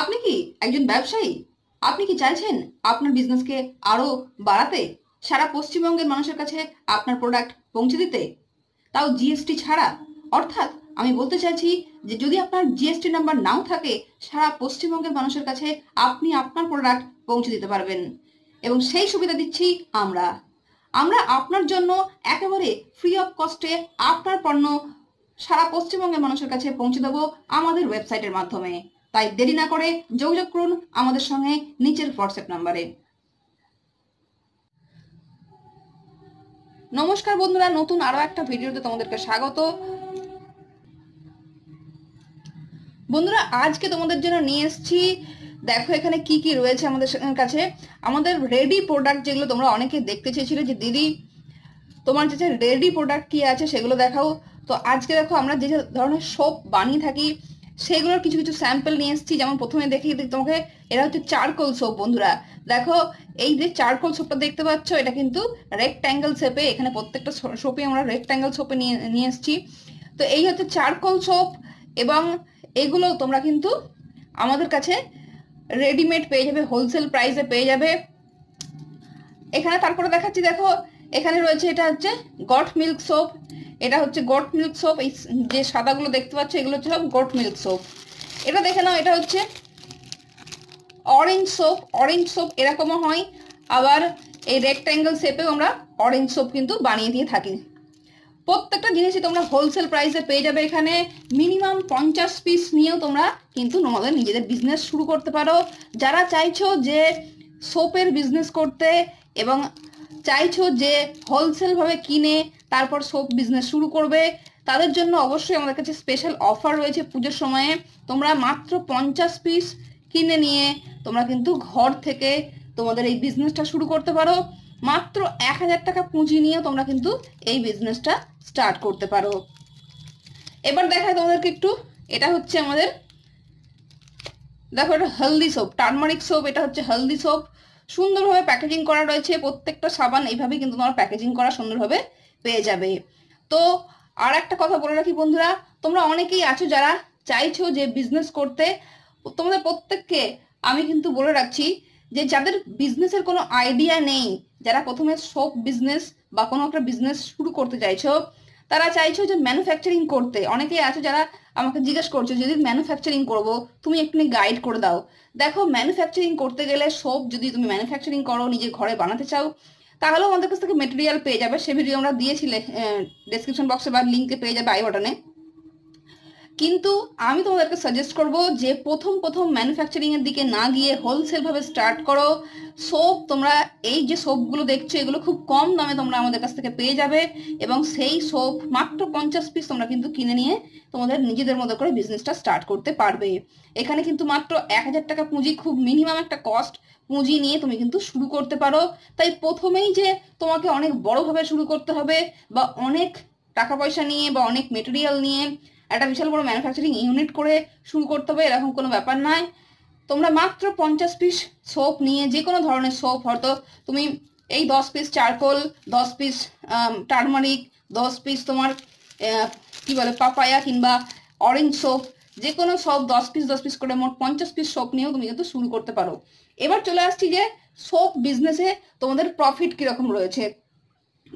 আপনি কি একজন ব্যবসায়ী আপনি কি চাইছেন আপনার বিজনেসকে আরও বাড়াতে সারা পশ্চিমবঙ্গের মানুষের কাছে আপনার প্রোডাক্ট পৌঁছে দিতে তাও জিএসটি ছাড়া অর্থাৎ আমি বলতে চাইছি যে যদি আপনার জিএসটি নাম্বার নাও থাকে সারা পশ্চিমবঙ্গের মানুষের কাছে আপনি আপনার প্রোডাক্ট পৌঁছে দিতে পারবেন এবং সেই সুবিধা দিচ্ছি আমরা আমরা আপনার জন্য একেবারে ফ্রি অফ কস্টে আপনার পণ্য সারা পশ্চিমবঙ্গের মানুষের কাছে পৌঁছে দেবো আমাদের ওয়েবসাইটের মাধ্যমে তাই দেরি না করে যোগাযোগ করুন আমাদের সঙ্গে নিচের হোয়াটসঅ্যাপ নাম্বারে নমস্কার বন্ধুরা নতুন আরও একটা ভিডিওতে তোমাদেরকে স্বাগত বন্ধুরা আজকে তোমাদের জন্য নিয়ে এসছি দেখো এখানে কি কি রয়েছে আমাদের কাছে আমাদের রেডি প্রোডাক্ট যেগুলো তোমরা অনেকে দেখতে চেয়েছিলে যে দিদি তোমার যে রেডি প্রোডাক্ট কি আছে সেগুলো দেখাও তো আজকে দেখো আমরা যে ধরনের সব বানিয়ে থাকি সেগুলোর কিছু কিছু স্যাম্পল নিয়ে এসেছি যেমন প্রথমে দেখি তোমাকে এরা হচ্ছে চারকোল সোপ বন্ধুরা দেখো এই যে চারকোল সোপটা দেখতে পাচ্ছ এটা কিন্তু রেক্ট্যাঙ্গেল শেপে এখানে প্রত্যেকটা সোপে আমরা রেক্ট্যাঙ্গেল সোপে নিয়ে নিয়ে এসেছি তো এই হচ্ছে চারকোল সোপ এবং এগুলো তোমরা কিন্তু আমাদের কাছে রেডিমেড পেয়ে যাবে হোলসেল প্রাইসে পেয়ে যাবে এখানে তারপরে দেখাচ্ছি দেখো এখানে রয়েছে এটা হচ্ছে গট মিল্ক সোপ এটা হচ্ছে গট মিল্ক সোপ এই যে সাদাগুলো দেখতে পাচ্ছ এগুলো হচ্ছে সব গট মিল্ক সোপ এটা দেখে নাও এটা হচ্ছে অরেঞ্জ সোপ অরেঞ্জ সোপ এরকমও হয় আবার এই রেক্ট্যাঙ্গেল শেপেও আমরা অরেঞ্জ সোপ কিন্তু বানিয়ে দিয়ে থাকি প্রত্যেকটা জিনিসই তোমরা হোলসেল প্রাইসে পেয়ে যাবে এখানে মিনিমাম পঞ্চাশ পিস নিয়েও তোমরা কিন্তু তোমাদের নিজেদের বিজনেস শুরু করতে পারো যারা চাইছো যে সোপের বিজনেস করতে এবং চাইছো যে হোলসেলভাবে কিনে তারপর সোপ বিজনেস শুরু করবে তাদের জন্য অবশ্যই আমাদের কাছে স্পেশাল অফার রয়েছে পুজোর সময়ে তোমরা মাত্র পঞ্চাশ পিস কিনে নিয়ে তোমরা কিন্তু ঘর থেকে তোমাদের এই বিজনেসটা শুরু করতে পারো মাত্র এক হাজার টাকা পুঁজি নিয়ে তোমরা কিন্তু এই বিজনেসটা স্টার্ট করতে পারো এবার দেখায় তোমাদেরকে একটু এটা হচ্ছে আমাদের দেখো এটা হলদি সোপ টার্মারিক সোপ এটা হচ্ছে হলদি সোপ সুন্দরভাবে প্যাকেজিং করা রয়েছে প্রত্যেকটা সাবান এইভাবে কিন্তু তোমার প্যাকেজিং করা সুন্দরভাবে পেয়ে যাবে তো আর একটা কথা বলে রাখি বন্ধুরা তোমরা অনেকেই আছো যারা চাইছো যে বিজনেস করতে তোমাদের প্রত্যেককে আমি কিন্তু বলে রাখছি যে যাদের বিজনেসের কোনো আইডিয়া নেই যারা প্রথমে শোক বিজনেস বা কোনো একটা বিজনেস শুরু করতে চাইছো তারা চাইছো যে ম্যানুফ্যাকচারিং করতে অনেকেই আছে যারা আমাকে জিজ্ঞেস করছো যদি ম্যানুফ্যাকচারিং করবো তুমি একটু গাইড করে দাও দেখো ম্যানুফ্যাকচারিং করতে গেলে সব যদি তুমি ম্যানুফ্যাকচারিং করো নিজে ঘরে বানাতে চাও তাহলেও আমাদের কাছ থেকে মেটেরিয়াল পেয়ে যাবে সে ভিডিও আমরা দিয়েছিলে ডেসক্রিপশন বক্সে বা লিঙ্কে পেয়ে যাবে আই বাটনে কিন্তু আমি তোমাদেরকে সাজেস্ট করব যে প্রথম প্রথম ম্যানুফ্যাকচারিং এর দিকে না গিয়ে হোলসেল ভাবে স্টার্ট করো সোপ তোমরা এই যে সোপগুলো দেখছো এগুলো খুব কম দামে তোমরা আমাদের কাছ থেকে পেয়ে যাবে এবং সেই সোপ মাত্র পঞ্চাশ পিস তোমরা কিন্তু কিনে নিয়ে তোমাদের নিজেদের মতো করে বিজনেসটা স্টার্ট করতে পারবে এখানে কিন্তু মাত্র এক হাজার টাকা পুঁজি খুব মিনিমাম একটা কস্ট পুঁজি নিয়ে তুমি কিন্তু শুরু করতে পারো তাই প্রথমেই যে তোমাকে অনেক বড়ভাবে শুরু করতে হবে বা অনেক টাকা পয়সা নিয়ে বা অনেক মেটেরিয়াল নিয়ে একটা বিশাল বড় ম্যানুফ্যাকচারিং ইউনিট করে শুরু করতে হবে এরকম কোনো ব্যাপার নয় তোমরা মাত্র পঞ্চাশ পিস সোপ নিয়ে যে কোনো ধরনের সোপ হয়তো তুমি এই দশ পিস চারকোল দশ পিস টার্মারিক দশ পিস তোমার কি বলে পাপায়া কিংবা অরেঞ্জ সোপ যে কোনো সোপ দশ পিস দশ পিস করে মোট পঞ্চাশ পিস সোপ নিয়েও তুমি কিন্তু শুরু করতে পারো এবার চলে আসছি যে সোপ বিজনেসে তোমাদের প্রফিট কীরকম রয়েছে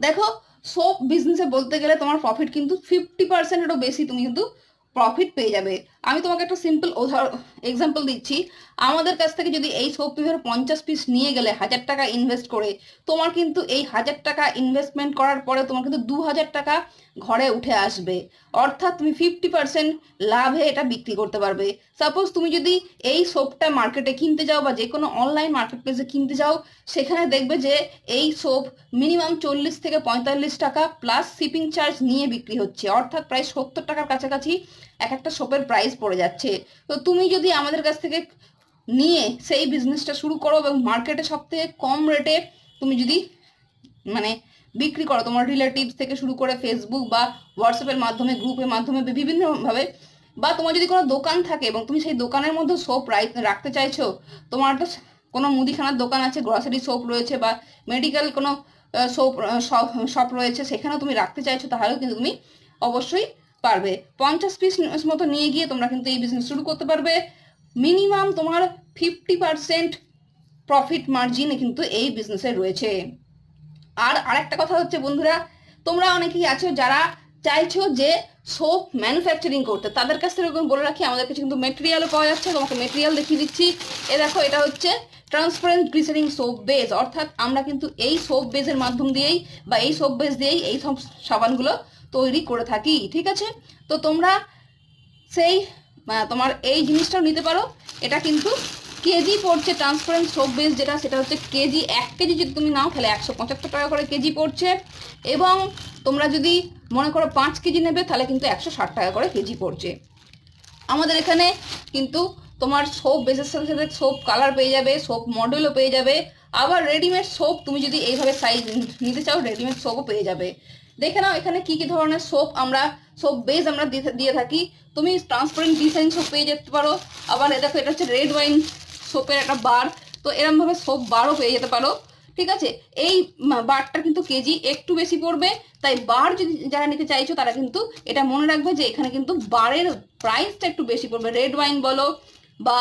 দেখো সোপ বিজনেসে বলতে গেলে তোমার প্রফিট কিন্তু ফিফটি পার্সেন্টেরও বেশি তুমি কিন্তু প্রফিট পেয়ে যাবে আমি তোমাকে একটা সিম্পল এক্সাম্পল দিচ্ছি আমাদের কাছ থেকে যদি এই সোপ পঞ্চাশ পিস নিয়ে গেলে হাজার টাকা ইনভেস্ট করে তোমার কিন্তু এই হাজার টাকা ইনভেস্টমেন্ট করার পরে তোমার কিন্তু দু হাজার টাকা ঘরে উঠে আসবে অর্থাৎ তুমি ফিফটি পার্সেন্ট লাভে এটা বিক্রি করতে পারবে সাপোজ তুমি যদি এই সোপটা মার্কেটে কিনতে যাও বা যে কোনো অনলাইন মার্কেট প্লেসে কিনতে যাও সেখানে দেখবে যে এই সোপ মিনিমাম চল্লিশ থেকে পঁয়তাল্লিশ টাকা প্লাস শিপিং চার্জ নিয়ে বিক্রি হচ্ছে অর্থাৎ প্রায় সত্তর টাকার কাছাকাছি এক একটা সোপের প্রাইস প্রাইস পড়ে যাচ্ছে তো তুমি যদি আমাদের কাছ থেকে নিয়ে সেই বিজনেসটা শুরু করো এবং মার্কেটে সব থেকে কম রেটে তুমি যদি মানে বিক্রি করো তোমার রিলেটিভস থেকে শুরু করে ফেসবুক বা হোয়াটসঅ্যাপের মাধ্যমে গ্রুপের মাধ্যমে বিভিন্নভাবে বা তোমার যদি কোনো দোকান থাকে এবং তুমি সেই দোকানের মধ্যে সোপ রাখতে চাইছো তোমার একটা কোনো মুদিখানার দোকান আছে গ্রসারি সোপ রয়েছে বা মেডিকেল কোনো সোপ শপ রয়েছে সেখানেও তুমি রাখতে চাইছো তাহলেও কিন্তু তুমি অবশ্যই পারবে পঞ্চাশ পিস মতো নিয়ে গিয়ে তোমরা কিন্তু এই বিজনেস শুরু করতে পারবে মিনিমাম তোমার ফিফটি পারসেন্ট প্রফিট মার্জিন কিন্তু এই বিজনেসে রয়েছে আর আরেকটা কথা হচ্ছে বন্ধুরা তোমরা অনেকেই আছো যারা চাইছো যে সোপ ম্যানুফ্যাকচারিং করতে তাদের কাছ থেকে বলে রাখি আমাদের কাছে কিন্তু মেটেরিয়ালও পাওয়া যাচ্ছে তোমাকে মেটেরিয়াল দেখিয়ে দিচ্ছি এ দেখো এটা হচ্ছে ট্রান্সপারেন্ট গ্লিসারিং সোপ বেজ অর্থাৎ আমরা কিন্তু এই সোপ বেজের মাধ্যম দিয়েই বা এই সোপ বেজ দিয়েই এই সব সাবানগুলো তৈরি করে থাকি ঠিক আছে তো তোমরা সেই তোমার এই জিনিসটাও নিতে পারো এটা কিন্তু কেজি পড়ছে ট্রান্সপারেন্ট সোপ বেস যেটা সেটা হচ্ছে কেজি এক কেজি যদি তুমি নাও তাহলে একশো পঁচাত্তর টাকা করে কেজি পড়ছে এবং তোমরা যদি মনে করো পাঁচ কেজি নেবে তাহলে কিন্তু একশো ষাট টাকা করে কেজি পড়ছে আমাদের এখানে কিন্তু তোমার সোপ বেসের সাথে সাথে সোপ কালার পেয়ে যাবে সোপ মডেলও পেয়ে যাবে আবার রেডিমেড সোপ তুমি যদি এইভাবে সাইজ নিতে চাও রেডিমেড সোপও পেয়ে যাবে দেখে নাও এখানে কি কি ধরনের সোপ আমরা সোপ বেস আমরা দিয়ে থাকি তুমি ট্রান্সপারেন্ট ডিজাইন সোপ পেয়ে যেতে পারো আবার দেখো এটা হচ্ছে রেড ওয়াইন সোপের একটা বার তো এরমভাবে সোপ বারও পেয়ে যেতে পারো ঠিক আছে এই বারটা কিন্তু কেজি একটু বেশি পড়বে তাই বার যদি যারা নিতে চাইছো তারা কিন্তু এটা মনে রাখবে যে এখানে কিন্তু বারের প্রাইসটা একটু বেশি পড়বে রেড ওয়াইন বলো বা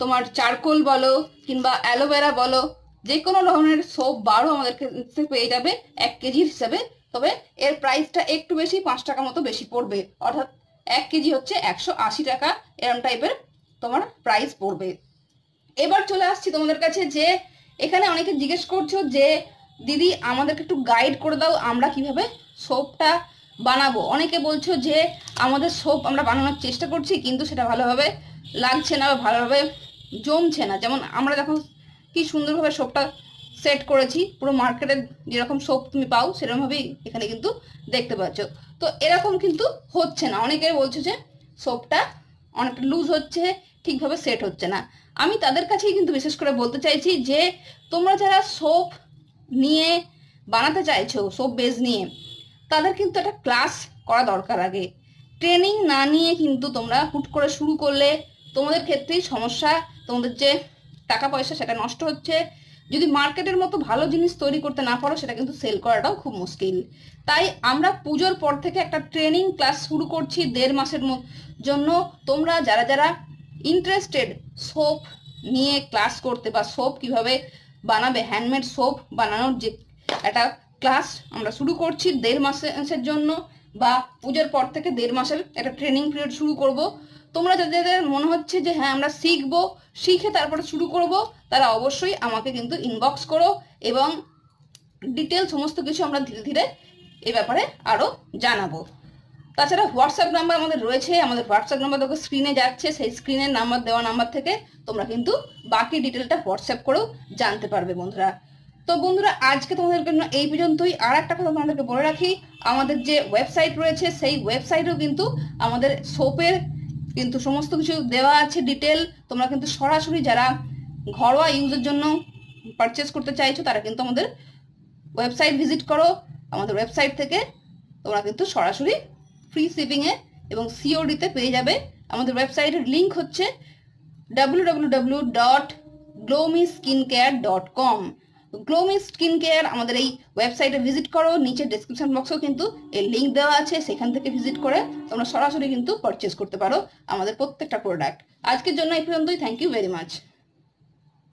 তোমার চারকোল বলো কিংবা অ্যালোভেরা বলো যে কোনো ধরনের সোপ বারও আমাদের পেয়ে যাবে এক কেজির হিসাবে তবে এর প্রাইসটা একটু বেশি পাঁচ টাকা মতো বেশি পড়বে অর্থাৎ এক কেজি হচ্ছে একশো আশি টাকা এরম টাইপের তোমার প্রাইস পড়বে এবার চলে আসছি তোমাদের কাছে যে এখানে অনেকে জিজ্ঞেস করছো যে দিদি আমাদেরকে একটু গাইড করে দাও আমরা কিভাবে সোপটা বানাবো অনেকে বলছো যে আমাদের সোপ আমরা বানানোর চেষ্টা করছি কিন্তু সেটা ভালোভাবে লাগছে না বা ভালোভাবে জমছে না যেমন আমরা যখন কি সুন্দরভাবে সোপটা সেট করেছি পুরো মার্কেটের যেরকম সোপ তুমি পাও সেরকমভাবেই এখানে কিন্তু দেখতে পাচ্ছ তো এরকম কিন্তু হচ্ছে না অনেকে বলছো যে সোপটা অনেকটা লুজ হচ্ছে ঠিকভাবে সেট হচ্ছে না আমি তাদের কাছেই কিন্তু বিশেষ করে বলতে চাইছি যে তোমরা যারা সোপ নিয়ে বানাতে চাইছো সোপ বেজ নিয়ে তাদের কিন্তু একটা ক্লাস করা দরকার আগে ট্রেনিং না নিয়ে কিন্তু তোমরা হুট করে শুরু করলে তোমাদের ক্ষেত্রেই সমস্যা তোমাদের যে টাকা পয়সা সেটা নষ্ট হচ্ছে যদি মার্কেটের মতো ভালো জিনিস তৈরি করতে না পারো সেটা কিন্তু সেল করাটাও খুব মুশকিল তাই আমরা পুজোর পর থেকে একটা ট্রেনিং ক্লাস শুরু করছি দেড় মাসের জন্য তোমরা যারা যারা ইন্টারেস্টেড সোপ নিয়ে ক্লাস করতে বা সোপ কিভাবে বানাবে হ্যান্ডমেড সোপ বানানোর যে একটা ক্লাস আমরা শুরু করছি দেড় মাসের জন্য বা পুজোর পর থেকে দেড় মাসের একটা ট্রেনিং পিরিয়ড শুরু করব তোমরা যাদের মনে হচ্ছে যে হ্যাঁ আমরা শিখবো শিখে তারপরে শুরু করব তারা অবশ্যই আমাকে কিন্তু ইনবক্স করো এবং ডিটেল সমস্ত কিছু আমরা ধীরে ধীরে এ ব্যাপারে আরও জানাবো তাছাড়া হোয়াটসঅ্যাপ নাম্বার আমাদের রয়েছে আমাদের হোয়াটসঅ্যাপ নাম্বার দেখো স্ক্রিনে যাচ্ছে সেই স্ক্রিনের নাম্বার দেওয়া নাম্বার থেকে তোমরা কিন্তু বাকি ডিটেলটা হোয়াটসঅ্যাপ করেও জানতে পারবে বন্ধুরা তো বন্ধুরা আজকে তোমাদের জন্য এই পর্যন্তই আর একটা কথা তোমাদেরকে বলে রাখি আমাদের যে ওয়েবসাইট রয়েছে সেই ওয়েবসাইটেও কিন্তু আমাদের সোপের কিন্তু সমস্ত কিছু দেওয়া আছে ডিটেল তোমরা কিন্তু সরাসরি যারা ঘরোয়া ইউজের জন্য পারচেস করতে চাইছো তারা কিন্তু আমাদের ওয়েবসাইট ভিজিট করো আমাদের ওয়েবসাইট থেকে তোমরা কিন্তু সরাসরি ফ্রি শিপিংয়ে এবং সিওডিতে পেয়ে যাবে আমাদের ওয়েবসাইটের লিঙ্ক হচ্ছে W W W dot Glomi skin care dot com Glomi skin care আমাদের এই ওয়েবসাইটে ভিজিট করো নিচে ডিসক্রিপশন বক্সেও কিন্তু এই লিঙ্ক দেওয়া আছে সেখান থেকে ভিজিট করে তোমরা সরাসরি কিন্তু পারচেস করতে পারো আমাদের প্রত্যেকটা প্রোডাক্ট আজকের জন্য এই পর্যন্তই থ্যাংক ইউ ভেরি মাচ